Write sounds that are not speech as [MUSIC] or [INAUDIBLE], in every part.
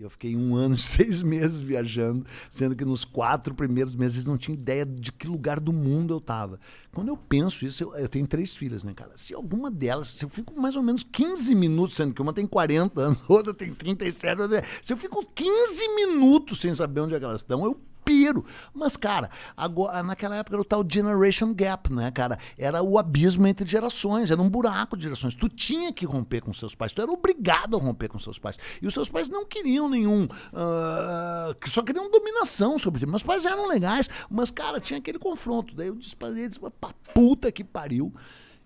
E eu fiquei um ano e [LAUGHS] seis meses viajando, sendo que nos quatro primeiros meses não tinha ideia de que lugar do mundo eu estava. Quando eu penso isso, eu, eu, tenho três filhas, né, cara? Se alguma delas, se eu fico mais ou menos 15 minutos, sendo que uma tem 40 anos, [LAUGHS] outra tem 37, se eu fico 15 minutos sem saber onde é que elas estão, eu piro. Mas, cara, agora, ah, naquela época era o tal Generation Gap, né, cara? Era o abismo entre gerações, era um buraco de gerações. Tu tinha que romper com seus pais, tu era obrigado a romper com seus pais. E os seus pais não queriam nenhum. Uh, só queriam dominação sobre ti. Meus pais eram legais, mas, cara, tinha aquele confronto. Daí eu disse pra eles, pra puta que pariu.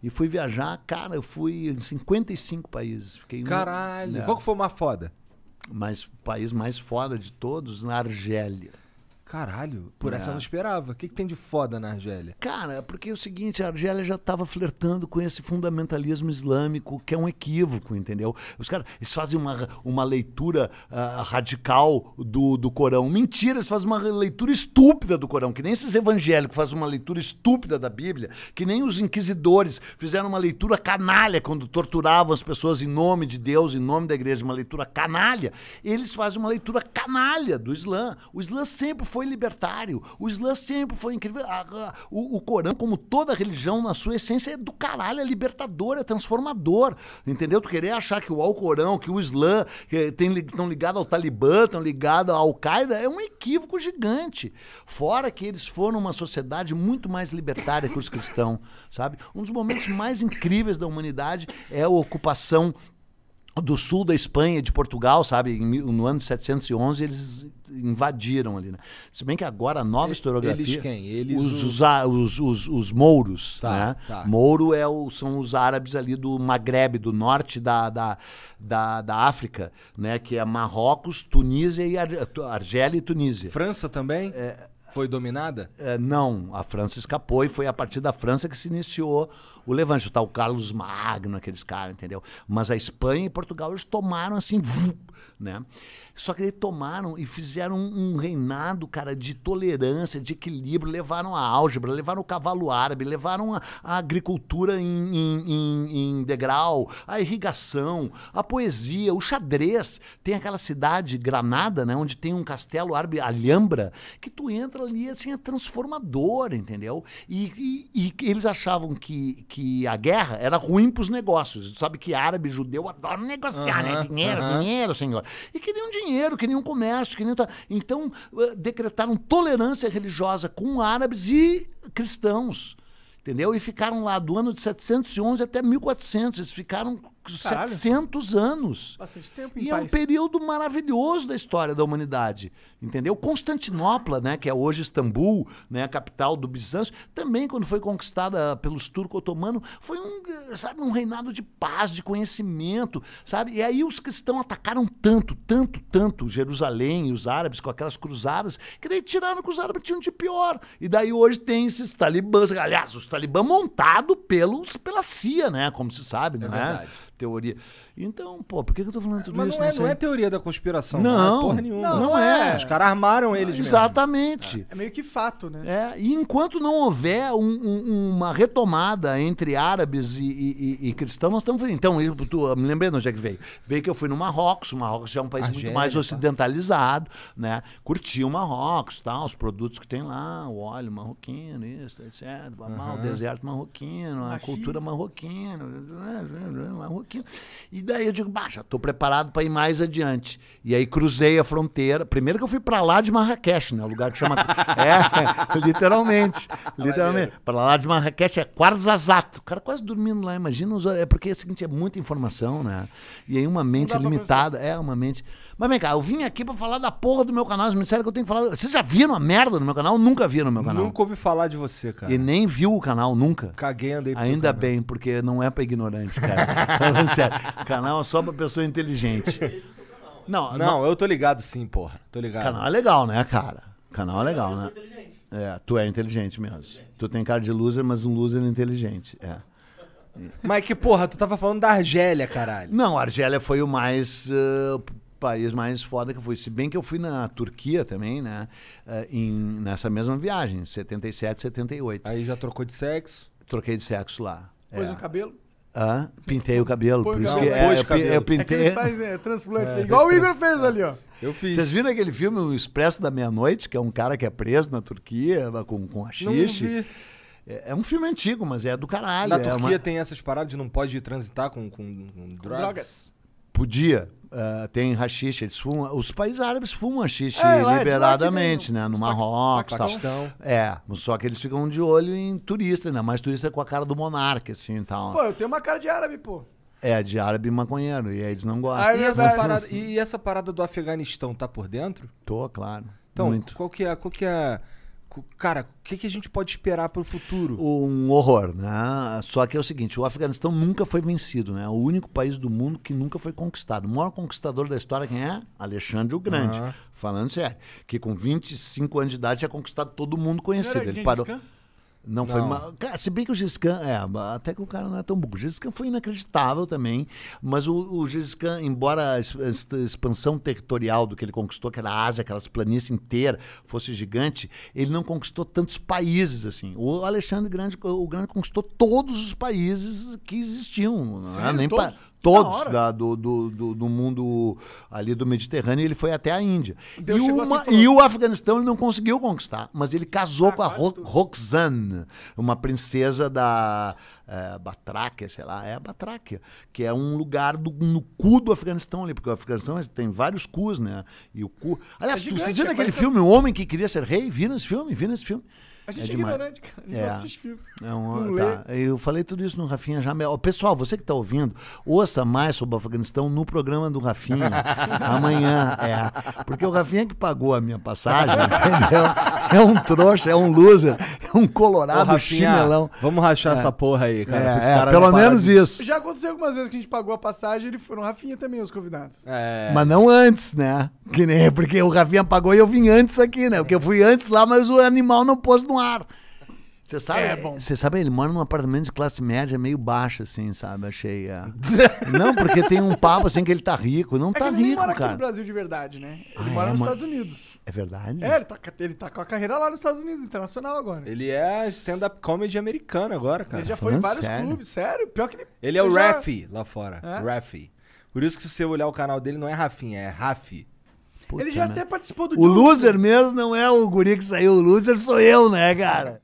E fui viajar, cara, eu fui em 55 países. Fiquei Caralho! No, né? Qual que foi uma foda? Mas o país mais foda de todos, na Argélia. Caralho, por é. essa eu não é. esperava. O que, que, tem de foda na Argélia? Cara, é porque é o seguinte, a Argélia já estava flertando com esse fundamentalismo islâmico, que é um equívoco, entendeu? Os caras eles fazem uma, uma leitura uh, radical do, do Corão. Mentira, eles fazem uma leitura estúpida do Corão, que nem esses evangélicos fazem uma leitura estúpida da Bíblia, que nem os inquisidores fizeram uma leitura canalha quando torturavam as pessoas em nome de Deus, em nome da igreja, uma leitura canalha. Eles fazem uma leitura canalha do Islã. O Islã sempre foi libertário, o Islã sempre foi incrível. A, a, o, o, Corão, como toda religião, na sua essência, é do caralho, é libertador, é transformador. Entendeu? Tu querer achar que o Alcorão, que o Islã estão ligados ao Talibã, estão ligados à Al-Qaeda, é um equívoco gigante. Fora que eles foram uma sociedade muito mais libertária que os cristãos, sabe? Um dos momentos mais incríveis da humanidade é a ocupação do sul da Espanha, de Portugal, sabe? No ano de 711 eles invadiram ali, né? Se bem que agora a nova historiografia... Eles quem? Eles os, os, os, os, os mouros, tá, né? Tá. Mouro é o, são os árabes ali do Magrebe, do norte da, da, da, da África, né? Que é Marrocos, Tunísia e Ar, Argélia e Tunísia. França também? É, foi dominada? É, não, a França escapou e foi a partir da França que se iniciou o levante. Tá, o Carlos Magno, aqueles caras, entendeu? Mas a Espanha e Portugal, eles tomaram assim, né? Só que eles tomaram e fizeram um, reinado, cara, de tolerância, de equilíbrio. Levaram a álgebra, levaram o cavalo árabe, levaram a, a agricultura em, em, em, em degrau, a irrigação, a poesia, o xadrez. Tem aquela cidade, Granada, né? Onde tem um castelo árabe, Alhambra, que tu entra ali assim, é transformador, entendeu? E, e, e eles achavam que, que a guerra era ruim para os negócios. sabe que árabe judeu adora negociar, uhum, né? Dinheiro, uhum. dinheiro, senhor. E queriam dinheiro, queriam comércio, queriam. Então, eh, decretaram tolerância religiosa com árabes e cristãos entendeu? E ficaram lá do ano de 711 até 1400, eles ficaram Caralho. 700 anos. Bastante tempo em E paz. é um período maravilhoso da história da humanidade, entendeu? Constantinopla, né, que é hoje Istambul, né, a capital do Bizâncio, também quando foi conquistada pelos turcos otomanos, foi um, sabe, um reinado de paz, de conhecimento, sabe? E aí os cristãos atacaram tanto, tanto, tanto Jerusalém e os árabes com aquelas cruzadas, que daí tiraram que os árabes tinham de pior. E daí hoje tem esses talibãs, aliás, os talibãs montados pelos pela CIA, né, como se sabe, não é? Né? teoria. Então, pô, por que, que eu tô falando tudo Mas isso? Mas não, é, não, é teoria da conspiração. Não, é não é porra nenhuma. Não, não é. é. Os caras armaram eles Exatamente. Mesmo. É. é meio que fato, né? É, e enquanto não houver um, um, uma retomada entre árabes e, e, e, e cristãos, nós estamos... Então, eu, me lembrei de onde é que veio. Veio que eu fui no Marrocos, o Marrocos já é um país Argélia, muito mais tá. ocidentalizado, tá? né? Curti o Marrocos, tá? os produtos que tem lá, o óleo marroquino, isso, etc. Uhum. O deserto marroquino, a, a cultura marroquina, né, né, né, marroquina aquilo. E daí eu digo, baixa tô preparado para ir mais adiante. E aí cruzei a fronteira. Primeiro que eu fui para lá de Marrakech, né? O lugar que chama. [LAUGHS] é, [LAUGHS] literalmente. Literalmente. Para lá de Marrakech é Quarzazato. O cara quase dormindo lá, imagina. Os... É porque é o seguinte, é muita informação, né? E aí uma mente limitada. É, uma mente. Mas vem cá, eu vim aqui para falar da porra do meu canal. Vocês me disseram que eu tenho que falar. Vocês já viram a merda no meu canal? Nunca vi no meu canal. Nunca ouvi falar de você, cara. E nem viu o canal, nunca. Caguei, andei Ainda bem, porque não é pra ignorante, cara. [LAUGHS] falando Canal é só pra pessoa inteligente. Não, não, não, eu tô ligado sim, porra. Tô ligado. Canal é legal, né, cara? Canal é legal, né? É, tu é inteligente mesmo. Inteligente. Tu tem cara de loser, mas um loser inteligente. É. Mas que porra, tu tava falando da Argélia, caralho. Não, a Argélia foi o mais. Uh, país mais foda que eu fui. Se bem que eu fui na Turquia também, né? Uh, em, nessa mesma viagem, 77, 78. Aí já trocou de sexo? Troquei de sexo lá. Pôs é. o cabelo? Hã? Pintei o cabelo, Pô, por isso que é, eu, cabelo. eu é pintei. É, faz, é transplante, é, igual o Igor fez ali, ó. Eu fiz. Vocês viram aquele filme O Expresso da Meia-Noite, que é um cara que é preso na Turquia com, com xixi é, é um filme antigo, mas é do caralho. Na é Turquia uma... tem essas paradas de não pode transitar com, com, com, com drogas. drogas. Podia. Uh, tem rachixe, eles fumam. Os países árabes fumam rachixe é, liberadamente, é né? No Marrocos, Tal. É, só que eles ficam de olho em turista, ainda né? mais turista com a cara do monarca, assim, tal. Pô, eu tenho uma cara de árabe, pô. É, de árabe maconheiro, e aí eles não gostam. Ah, é e, [LAUGHS] essa parada, e essa parada do Afeganistão tá por dentro? Tô, claro. Então, muito. qual que é... Qual que é cara, o que, que, a gente pode esperar para o futuro? Um horror, né? Só que é o seguinte, o Afeganistão nunca foi vencido, né? É o único país do mundo que nunca foi conquistado. O maior conquistador da história é quem é? Alexandre o Grande. Uhum. Falando sério, que com 25 anos de idade tinha conquistado todo mundo conhecido. Ele parou. Não, não. foi mal. Se bem que o Giscan, é, até que o cara não é tão burro. O Giscan foi inacreditável também, mas o, o Giscan, embora a expansão territorial do que ele conquistou, aquela Ásia, aquelas planícies inteira, fosse gigante, ele não conquistou tantos países assim. O Alexandre Grande, o Grande conquistou todos os países que existiam, é? Sim, é? nem todos todos da, do, do, do, do, mundo ali do Mediterrâneo, ele foi até a Índia. Então assim e, uma, assim, e o Afeganistão ele não conseguiu conquistar, mas ele casou ah, com a Ro, Roxane, uma princesa da, é, Batráquia, sei lá, é a Batráquia, que é um lugar do, no cu do Afeganistão ali, porque o Afeganistão tem vários cus, né? E o cu. Aliás, é viu aquele é filme, O Homem que Queria Ser Rei? Viram esse filme? Viram esse filme? A gente é, é ignorante, cara. É, assiste filme. É um, tá. Eu falei tudo isso no Rafinha Jamel. Pessoal, você que está ouvindo, ouça mais sobre o Afeganistão no programa do Rafinha. [LAUGHS] amanhã, é. Porque o Rafinha que pagou a minha passagem, [LAUGHS] entendeu? É um trouxa, é um loser, é um colorado Ô, Rafinha, chinelão. Vamos rachar é. essa porra aí aí, cara. É, é, pelo menos isso. Já aconteceu algumas vezes que a gente pagou a passagem e foram Rafinha também, os convidados. É. Mas não antes, né? Que nem, porque o Rafinha pagou e eu vim antes aqui, né? Porque eu fui antes lá, mas o animal não pôs no ar. Você sabe, é bom. Você sabe, ele mora num apartamento de classe média meio baixa, assim, sabe? Achei. É... [LAUGHS] não, porque tem um papo assim que ele tá rico. Não é tá ele rico, mora aqui no Brasil de verdade, né? Ele ah, mora é, nos Estados Unidos. É verdade? É, ele tá, ele tá com a carreira lá nos Estados Unidos, internacional agora. Ele é stand-up comedy americano agora, cara. Ele já foi em vários sério? clubes, sério? Pior que ele. Ele é o já... Rafi lá fora. É? Rafi. Por isso que se você olhar o canal dele, não é Rafinha, é Rafi. Puta, ele já né? até participou do. O Jones, loser mesmo não é o guri que saiu, o loser sou eu, né, cara?